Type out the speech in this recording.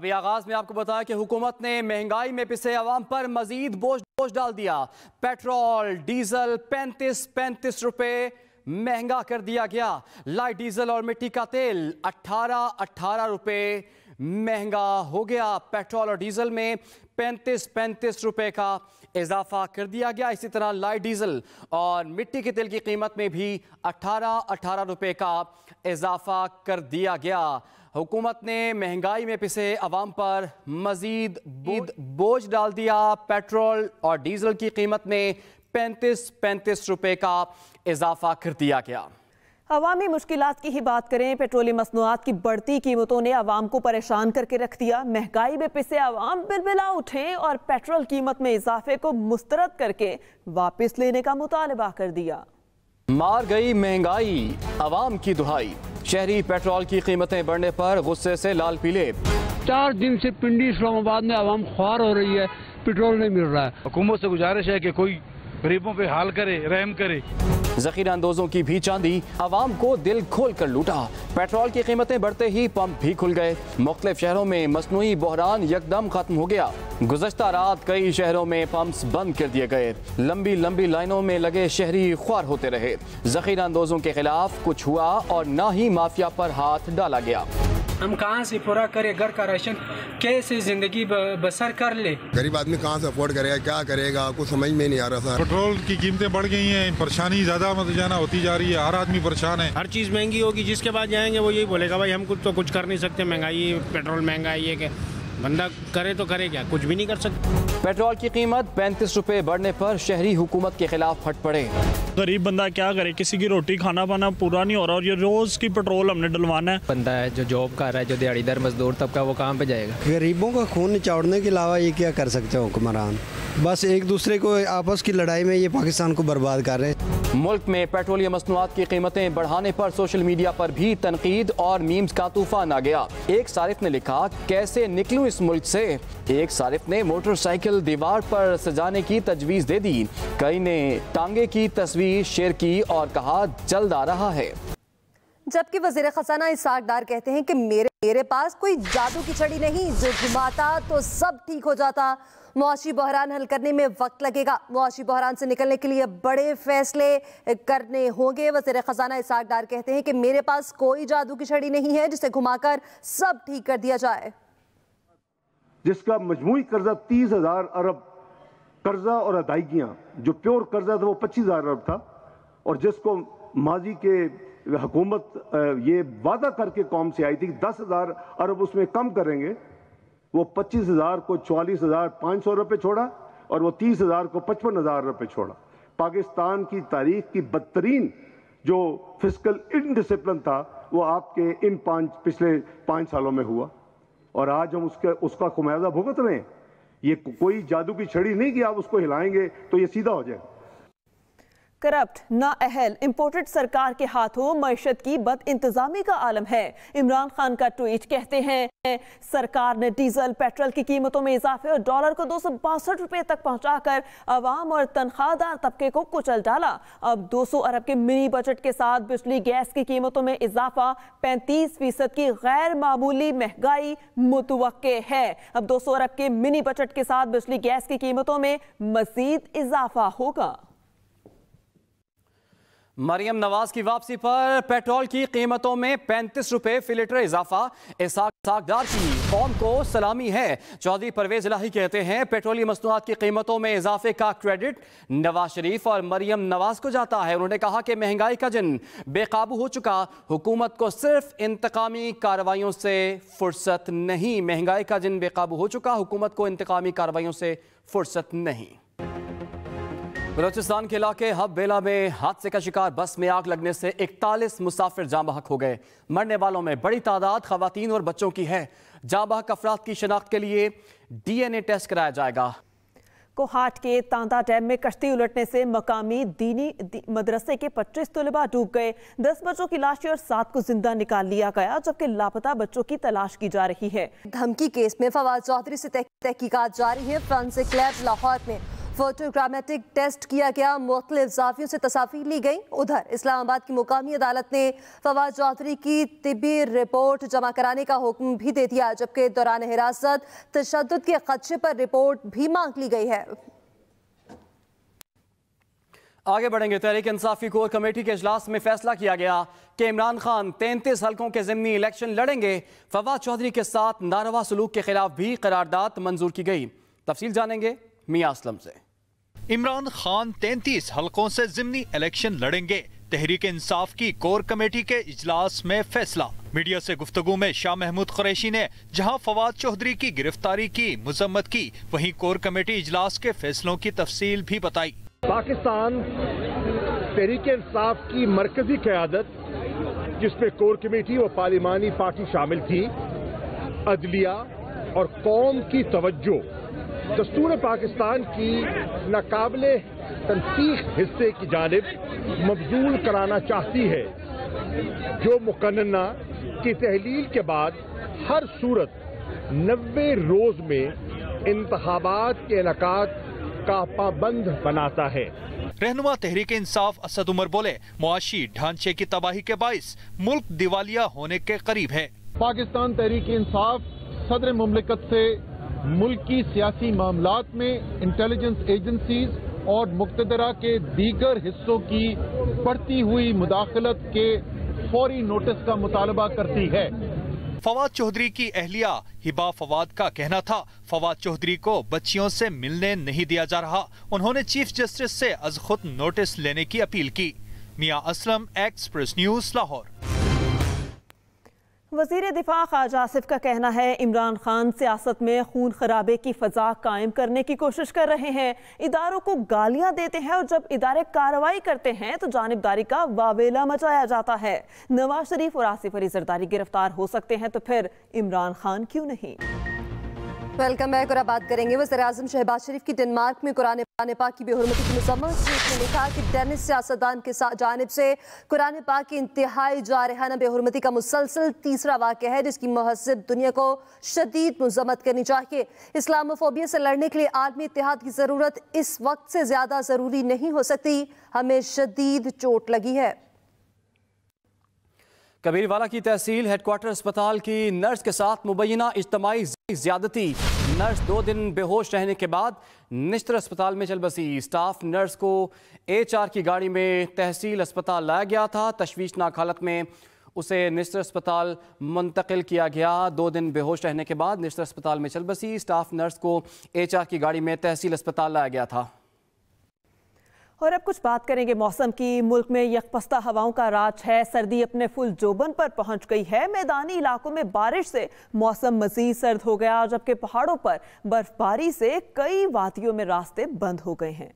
अभी आगाज में आपको बताया कि हुकूमत ने महंगाई में पिसे आवाम पर मजीद बोझ बोझ डाल दिया पेट्रोल डीजल पैंतीस पैंतीस रुपए महंगा कर दिया गया लाइट डीजल और मिट्टी का तेल अट्ठारह अट्ठारह रुपए महंगा हो गया पेट्रोल और डीजल में पैंतीस पैंतीस रुपए का इजाफा कर दिया गया इसी तरह लाइट डीजल और मिट्टी के तेल की कीमत में भी अठारह अठारह रुपए का इजाफा कर दिया गया हुकूमत ने महंगाई में पिसे आवाम पर मजीद बोझ, बोझ डाल दिया पेट्रोल और डीजल की कीमत में पैंतीस पैंतीस रुपए का इजाफा कर दिया गया अवामी मुश्किल की ही बात करें पेट्रोलियम मसनूआत की बढ़ती कीमतों ने आवाम को परेशान करके रख दिया महंगाई में पिसे आवाम बिलबिला उठे और पेट्रोल कीमत में इजाफे को मुस्तरद करके वापस लेने का मुतालबा कर दिया मार गई महंगाई आवाम की दुहाई शहरी पेट्रोल की कीमतें बढ़ने पर गुस्से से लाल पीले चार दिन से पिंडी इस्लामाबाद में आवाम ख्वार हो रही है पेट्रोल नहीं मिल रहा है हुकूमत से गुजारिश है कि कोई गरीबों पे हाल करे रहम करे जखीरा अंदोजों की भी चांदी आवाम को दिल खोल कर लूटा पेट्रोल की कीमतें बढ़ते ही पंप भी खुल गए मुख्त शहरों में मसनू बहरान यकदम खत्म हो गया गुजशत रात कई शहरों में पंप बंद कर दिए गए लंबी लंबी लाइनों में लगे शहरी ख्वार होते रहे जखीरा अंदोजों के खिलाफ कुछ हुआ और ना ही माफिया पर हाथ डाला गया हम कहाँ से पूरा करें घर का राशन कैसे ज़िंदगी बसर कर ले गरीब आदमी कहाँ से अफोर्ड करेगा क्या करेगा कुछ समझ में नहीं आ रहा था पेट्रोल की कीमतें बढ़ गई हैं परेशानी ज़्यादा मत जाना होती जा रही है हर आदमी परेशान है हर चीज़ महंगी होगी जिसके बाद जाएंगे वो यही बोलेगा भाई हम कुछ तो कुछ कर नहीं सकते महंगाई पेट्रोल महंगा है कि बंदा करे तो करे क्या कुछ भी नहीं कर सकते पेट्रोल की कीमत पैंतीस रुपये बढ़ने पर शहरी हुकूमत के खिलाफ फट पड़े गरीब बंदा क्या करे किसी की रोटी खाना पाना पूरा नहीं हो रहा और ये रोज़ की पेट्रोल हमने डलवाना है बंदा है जो जॉब कर रहा है जो दिहाड़ीदार मजदूर तबका वो कहाँ पे जाएगा गरीबों का खून निचौड़ने के अलावा ये क्या कर सकते हैं हुक्मरान बस एक दूसरे को आपस की लड़ाई में ये पाकिस्तान को बर्बाद कर रहे हैं मुल्क में पेट्रोलियम मसनूआत की कीमतें बढ़ाने पर सोशल मीडिया पर भी तनकीद और मीम्स का तूफान आ गया एक सारिफ ने लिखा कैसे निकलूं इस मुल्क से एक सारिफ ने मोटरसाइकिल दीवार पर सजाने की तजवीज़ दे दी कई ने टांगे की तस्वीर शेयर की और कहा जल्द आ रहा है जबकि वजीर खजाना इसहाकदार कहते हैं कि मेरे मेरे पास कोई जादू की छड़ी नहीं जो घुमाता तो सब ठीक हो जाता मुआशी बहरान हल करने में वक्त लगेगा मुआशी बहरान से निकलने के लिए बड़े फैसले करने होंगे वजीर खजाना इसहाकदार कहते हैं कि मेरे पास कोई जादू की छड़ी नहीं है जिसे घुमाकर सब ठीक कर दिया जाए जिसका मजमू कर्जा तीस हजार अरब कर्जा और अदायगियां जो प्योर कर्जा था वो पच्चीस हजार अरब था और जिसको माजी के हुकूमत ये वादा करके कौम से आई थी कि दस हज़ार अरब उसमें कम करेंगे वो पच्चीस हज़ार को चवालीस हज़ार पाँच सौ रुपये छोड़ा और वो तीस हज़ार को पचपन हज़ार रुपये छोड़ा पाकिस्तान की तारीख की बदतरीन जो फिजिकल इनडिसिप्लिन था वो आपके इन पाँच पिछले पाँच सालों में हुआ और आज हम उसके उसका खुमाजा भुगत रहे हैं ये कोई जादू की छड़ी नहीं कि आप उसको हिलाएंगे तो ये सीधा हो जाएगा करप्ट नाअहल इम्पोर्टेड सरकार के हाथों मीशत की बद इंतजामी का आलम है इमरान खान का ट्वीट कहते हैं सरकार ने डीजल पेट्रोल की कीमतों में इजाफे और डॉलर को दो सौ बासठ रुपये तक कर अवाम और तनख्वाहदार तबके को कुचल डाला अब दो सौ अरब के मिनी बजट के साथ बिजली गैस की कीमतों में इजाफा पैंतीस फीसद की गैर मामूली महंगाई मुतव है अब दो सौ अरब के मिनी बजट के साथ बिजली गैस की कीमतों में मजीद इजाफा होगा मरियम नवाज की वापसी पर पेट्रोल की कीमतों में पैंतीस रुपए फिलीटर इजाफा इसाकदार की कौम को सलामी है चौधरी परवेज लाही कहते हैं पेट्रोलियम मसनूआत की कीमतों में इजाफे का क्रेडिट नवाज शरीफ और मरियम नवाज को जाता है उन्होंने कहा कि महंगाई का जिन बेकाबू हो चुका हुकूमत को सिर्फ इंतकामी कार्रवाइयों से फुर्सत नहीं महंगाई का जिन बेकाबू हो चुका हुकूमत को इंतकामी कार्रवाइयों से फुर्सत नहीं बलोचिस्तान के इलाके हब बेला में हादसे का शिकार बस में आग लगने से इकतालीस मुसाफिर जाँ बहक हो गए मरने वालों में बड़ी तादाद खातन और बच्चों की है जाँ बहक अफराद की शनाख्त के लिए डी एन ए टेस्ट कराया जाएगा कोहाट के तांता डैम में कश्ती उलटने से मकामी दीनी दी, मदरसे के 25 तलबा डूब गए 10 बच्चों की लाशें और सात को जिंदा निकाल लिया गया जबकि लापता बच्चों की तलाश की जा रही है धमकी केस में फवाद चौधरी से तहकीकत जारी है फ्रांसिक लैब लाहौर में फोटोग्रामेटिक टेस्ट किया गया मुख्तलिफ जाफियों से तस्वीर ली गई उधर इस्लामाबाद की मुकामी अदालत ने फवाद चौधरी की तिबी रिपोर्ट जमा कराने का हुक्म भी दे दिया जबकि दौरान हिरासत तशद के खदशे पर रिपोर्ट भी मांग ली गई है आगे बढ़ेंगे तहरीक इंसाफी कोर कमेटी के अजलास में फैसला किया गया कि इमरान खान तैंतीस हल्कों के जमनी इलेक्शन लड़ेंगे फवाद चौधरी के साथ नारवा सलूक के खिलाफ भी करारदाद मंजूर की गई तफसील जानेंगे मियाँ असलम से इमरान खान तैतीस हलकों से जिमनी इलेक्शन लड़ेंगे तहरीक इंसाफ की कोर कमेटी के इजलास में फैसला मीडिया से गुफ्तु में शाह महमूद कुरैशी ने जहां फवाद चौधरी की गिरफ्तारी की मजम्मत की वहीं कोर कमेटी इजलास के फैसलों की तफसील भी बताई पाकिस्तान तहरीक इंसाफ की मरकजी क्यादत जिसमें कोर कमेटी व पार्लिमानी पार्टी शामिल थी अदलिया और कौम की तवज्जो दस्तूर पाकिस्तान की नाकबले तनसीख हिस्से की जानब मबजूल कराना चाहती है जो मुकन्ना की तहलील के बाद हर सूरत नबे रोज़ में इंतबात के इनका का पाबंद बनाता है रहनुमा तहरीक इंसाफ असद उमर बोले मुआशी ढांचे की तबाही के बायस मुल्क दिवालिया होने के करीब है पाकिस्तान तहरीक इंसाफ सदर ममलिकत से मुल्क की सियासी मामलात में इंटेलिजेंस एजेंसीज और मुक्तदरा के दीगर हिस्सों की बढ़ती हुई मुदाखलत के फौरी नोटिस का मुतालबा करती है फवाद चौधरी की अहलिया हिबा फवाद का कहना था फवाद चौधरी को बच्चियों से मिलने नहीं दिया जा रहा उन्होंने चीफ जस्टिस से अज खुद नोटिस लेने की अपील की मियां असलम एक्सप्रेस न्यूज लाहौर वजीर दिफा खाज आसिफ का कहना है इमरान खान सियासत में खून खराबे की फजा कायम करने की कोशिश कर रहे हैं इदारों को गालियां देते हैं और जब इदारे कार्रवाई करते हैं तो जानबदारी का वावेला मचाया जाता है नवाज शरीफ और आसिफ अली जरदारी गिरफ्तार हो सकते हैं तो फिर इमरान खान क्यों नहीं वेलकम बैक और अब बात करेंगे वजर अजम शहबाज शरीफ की डेनमार्क में कुरान कुरान पाक की बेहरमती की मजम्मत ने लिखा कि डेनिस सियासतदान के जानब से कुरान पाक की इंतहाई जारहाना बेहरमती का मुसलसल तीसरा वाक़ है जिसकी महसब दुनिया को शदीद मजम्मत करनी चाहिए इस्लामोफोबिया से लड़ने के लिए आलमी इतिहाद की ज़रूरत इस वक्त से ज़्यादा ज़रूरी नहीं हो सकती हमें शदीद चोट लगी है कबीरवाला की तहसील हेडक्वार्टर अस्पताल की नर्स के साथ मुबैना इज्तमाही ज्यादती नर्स दो दिन बेहोश रहने के बाद निश्तर अस्पताल में चल बसी स्टाफ नर्स को एचआर की गाड़ी में तहसील अस्पताल लाया गया था तशवीशनाक हालत में उसे निश्तर अस्पताल मुंतकिल किया गया दो दिन बेहोश रहने के बाद निश्तर अस्पताल में चल बसी स्टाफ नर्स को एचआर की गाड़ी में तहसील अस्पताल लाया गया था और अब कुछ बात करेंगे मौसम की मुल्क में यकपस्ता हवाओं का राज है सर्दी अपने फुल जोबन पर पहुंच गई है मैदानी इलाकों में बारिश से मौसम मजीद सर्द हो गया जबकि पहाड़ों पर बर्फबारी से कई वादियों में रास्ते बंद हो गए हैं